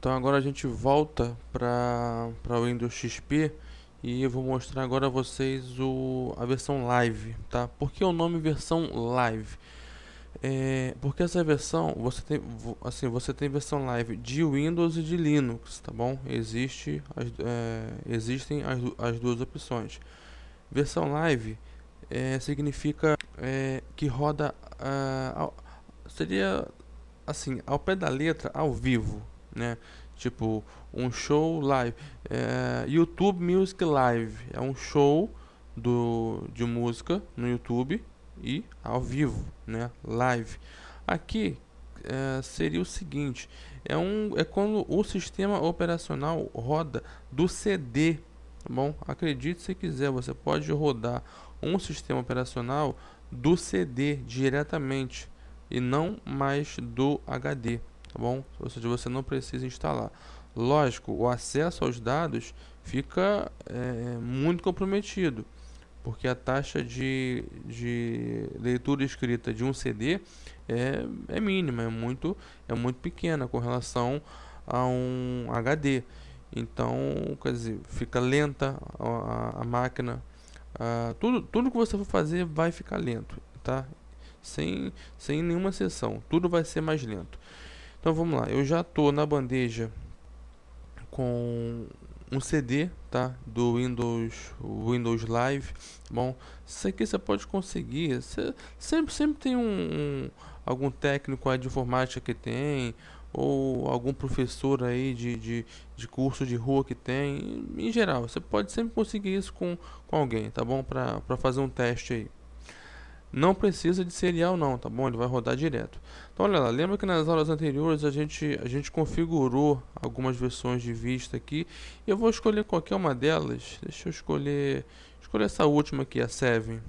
Então agora a gente volta para o Windows XP e eu vou mostrar agora a vocês o, a versão live, tá? Por que o nome versão live? É, porque essa versão você tem assim você tem versão live de Windows e de Linux, tá bom? Existe as, é, existem as, as duas opções. Versão live é, significa é, que roda ah, seria assim ao pé da letra ao vivo, né? Tipo, um show live. É, YouTube Music Live é um show do, de música no YouTube e ao vivo, né? Live. Aqui é, seria o seguinte: é, um, é quando o sistema operacional roda do CD. Tá bom, acredite se quiser, você pode rodar um sistema operacional do CD diretamente e não mais do HD tá bom? Ou seja, você não precisa instalar. Lógico, o acesso aos dados fica é, muito comprometido, porque a taxa de, de leitura escrita de um CD é, é mínima, é muito, é muito pequena com relação a um HD. Então, quer dizer, fica lenta a, a máquina. A, ah, tudo, tudo que você for fazer vai ficar lento, tá? Sem, sem nenhuma exceção. Tudo vai ser mais lento. Então vamos lá, eu já tô na bandeja com um CD, tá? Do Windows, Windows Live. Bom, isso aqui você pode conseguir. Você, sempre, sempre tem um, um algum técnico de informática que tem ou algum professor aí de, de, de, curso de rua que tem. Em geral, você pode sempre conseguir isso com, com alguém, tá bom? Para fazer um teste aí. Não precisa de serial não, tá bom? Ele vai rodar direto. Então olha lá, lembra que nas aulas anteriores a gente, a gente configurou algumas versões de vista aqui. Eu vou escolher qualquer uma delas. Deixa eu escolher, escolher essa última aqui, a 7.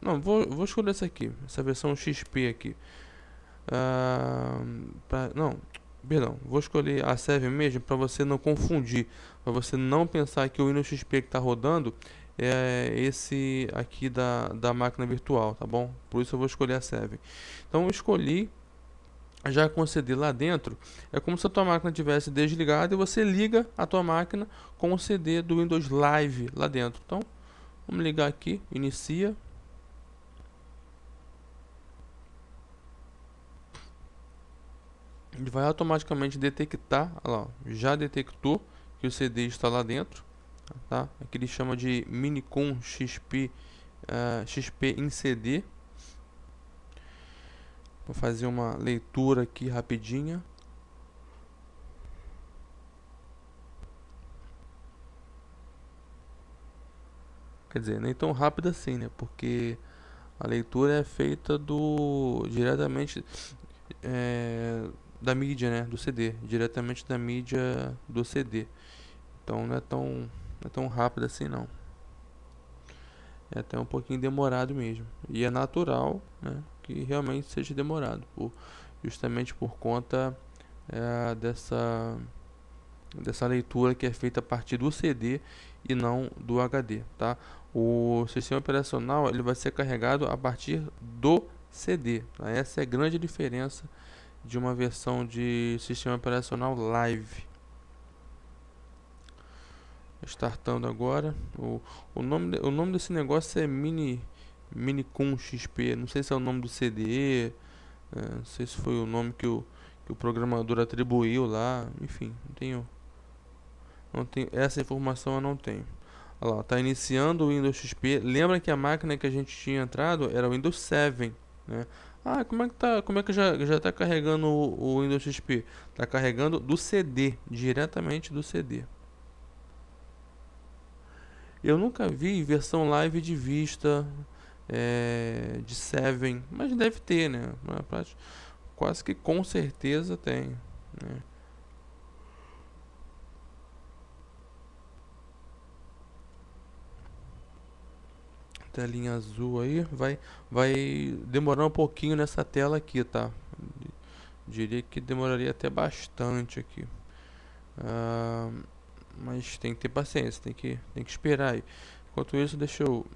não, vou, vou escolher essa aqui, essa versão XP aqui. Ah, pra, não, perdão, vou escolher a 7 mesmo para você não confundir. Para você não pensar que o Windows XP que está rodando é esse aqui da, da máquina virtual, tá bom? Por isso eu vou escolher a 7. Então eu escolhi, já concedi lá dentro, é como se a tua máquina tivesse desligada e você liga a tua máquina com o CD do Windows Live lá dentro. Então, vamos ligar aqui, inicia. Ele vai automaticamente detectar, lá, já detectou que o CD está lá dentro tá? É ele chama de Minicon XP, uh, eh, XP em CD. Vou fazer uma leitura aqui rapidinha. Quer dizer, nem tão rápida assim, né? Porque a leitura é feita do diretamente é, da mídia, né? Do CD, diretamente da mídia do CD. Então não é tão é tão rápido assim não. É até um pouquinho demorado mesmo. E é natural né, que realmente seja demorado, por, justamente por conta é, dessa, dessa leitura que é feita a partir do CD e não do HD. Tá? O sistema operacional ele vai ser carregado a partir do CD. Tá? Essa é a grande diferença de uma versão de sistema operacional live startando agora. O, o, nome, o nome desse negócio é Mini Minicon XP. Não sei se é o nome do CD. é, não sei se foi o nome que o, que o programador atribuiu lá. Enfim, não tenho, não tenho. Essa informação eu não tenho. Olha lá, tá iniciando o Windows XP. Lembra que a máquina que a gente tinha entrado era o Windows 7, né? Ah, como é que tá? Como é que já já tá carregando o, o Windows XP? Tá carregando do CD, diretamente do CD. Eu nunca vi versão live de vista é, de Seven, mas deve ter, né? Quase que com certeza tem. Né? telinha azul aí vai vai demorar um pouquinho nessa tela aqui tá diria que demoraria até bastante aqui uh, mas tem que ter paciência, tem que, tem que esperar aí. Enquanto isso, deixa eu,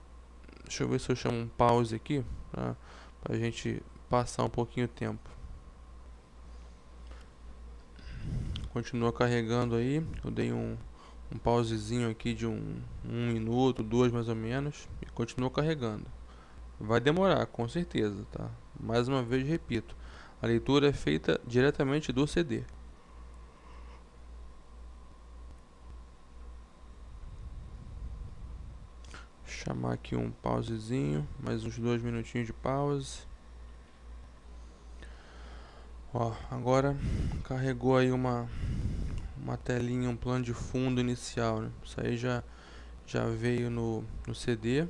deixa eu ver se eu chamo um pause aqui pra, tá? pra gente passar um pouquinho o tempo. Continua carregando aí. Eu dei um, um pausezinho aqui de um, um minuto, dois mais ou menos. E continua carregando. Vai demorar, com certeza, tá? Mais uma vez, repito. A leitura é feita diretamente do CD. chamar aqui um pausezinho, mais uns dois minutinhos de pause. Ó, agora carregou aí uma uma telinha, um plano de fundo inicial, né? Isso aí já já veio no, no CD.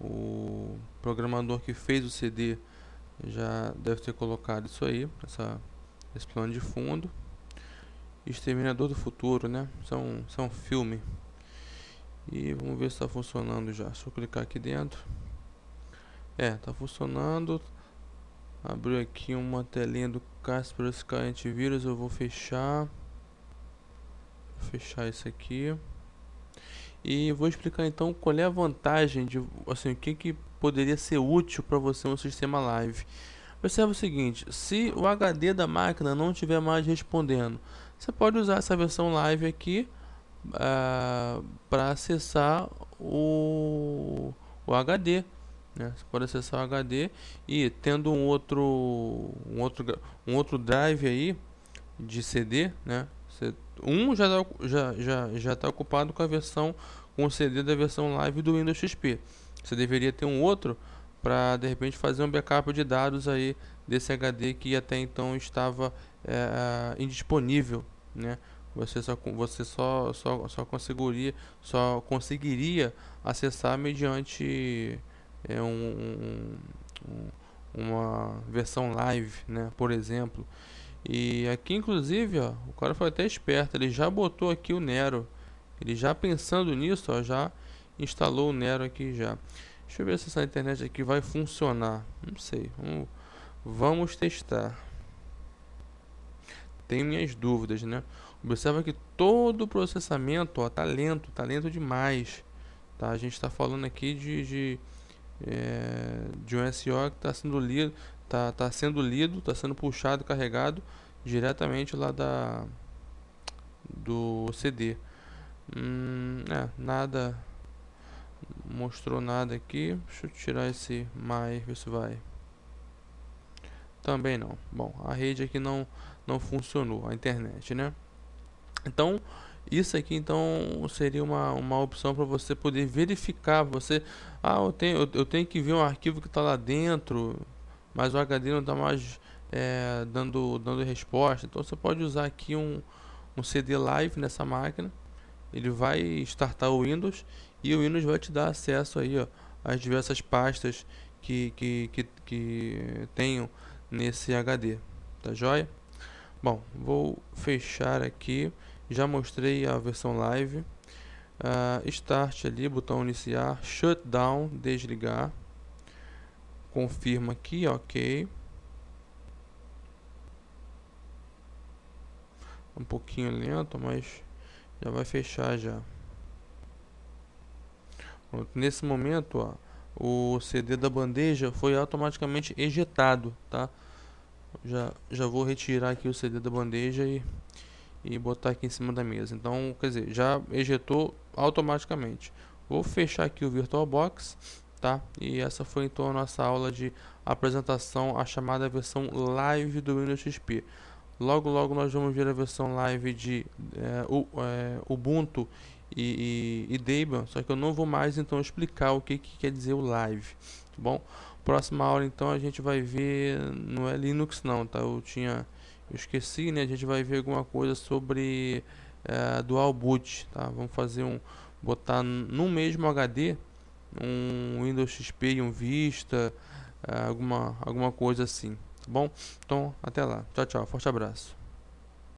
O programador que fez o CD já deve ter colocado isso aí, essa, esse plano de fundo. Exterminador do Futuro, né? São, são filme. E vamos ver se está funcionando já. Só eu clicar aqui dentro. É, tá funcionando. Abriu aqui uma telinha do Kaspersky Antivírus. Eu vou fechar. Vou fechar isso aqui. E vou explicar então qual é a vantagem de assim, o que, que poderia ser útil para você no sistema live. Observe o seguinte, se o HD da máquina não estiver mais respondendo, você pode usar essa versão live aqui é, para acessar o, o HD. Né? Você pode acessar o HD e tendo um outro, um outro, um outro drive aí de CD, né? um já está já, já, já está ocupado com a versão com o CD da versão live do Windows XP. Você deveria ter um outro para de repente fazer um backup de dados aí desse HD que até então estava é, é indisponível, né? Você só você só só, só conseguiria só conseguiria acessar mediante é, um, um, uma versão live, né, por exemplo. E aqui inclusive, ó, o cara foi até esperto, ele já botou aqui o Nero. Ele já pensando nisso, ó, já instalou o Nero aqui já. Deixa eu ver se essa internet aqui vai funcionar. Não sei. Vamos, vamos testar. Tem minhas dúvidas, né? Observa que todo o processamento, está lento, está lento demais. Tá? A gente está falando aqui de, de, é, de um SO que está sendo lido, está tá sendo lido, está tá tá sendo puxado, carregado diretamente lá da do CD. Hum, é, nada mostrou nada aqui. Deixa eu tirar esse mais, ver se vai. Também não. Bom, a rede aqui não não funcionou, a internet, né? Então, isso aqui então seria uma, uma opção para você poder verificar. Você, ah, eu tenho, eu, eu tenho que ver um arquivo que está lá dentro, mas o HD não está mais é, dando, dando resposta. Então você pode usar aqui um, um CD Live nessa máquina. Ele vai startar o Windows e o Windows vai te dar acesso aí ó, às diversas pastas que, que, que, que tenham nesse HD. Tá joia? Bom, vou fechar aqui já mostrei a versão live. Uh, start ali, botão iniciar, shutdown, desligar. Confirma aqui, ok. Um pouquinho lento, mas já vai fechar já. Pronto, nesse momento, ó, o CD da bandeja foi automaticamente ejetado, tá? Já, já vou retirar aqui o CD da bandeja e e botar aqui em cima da mesa. Então, quer dizer, já ejetou automaticamente. Vou fechar aqui o VirtualBox, tá? E essa foi então a nossa aula de apresentação, a chamada versão live do Windows XP. Logo, logo nós vamos ver a versão live de é, o, é, Ubuntu e, e, e Debian, só que eu não vou mais então explicar o que, que quer dizer o live, tá bom? Próxima aula então a gente vai ver, não é Linux não, tá? Eu tinha, eu esqueci, né? A gente vai ver alguma coisa sobre é, dual boot, tá? Vamos fazer um, botar no mesmo HD um Windows XP e um Vista, é, alguma, alguma coisa assim, tá bom? Então até lá, tchau tchau, forte abraço.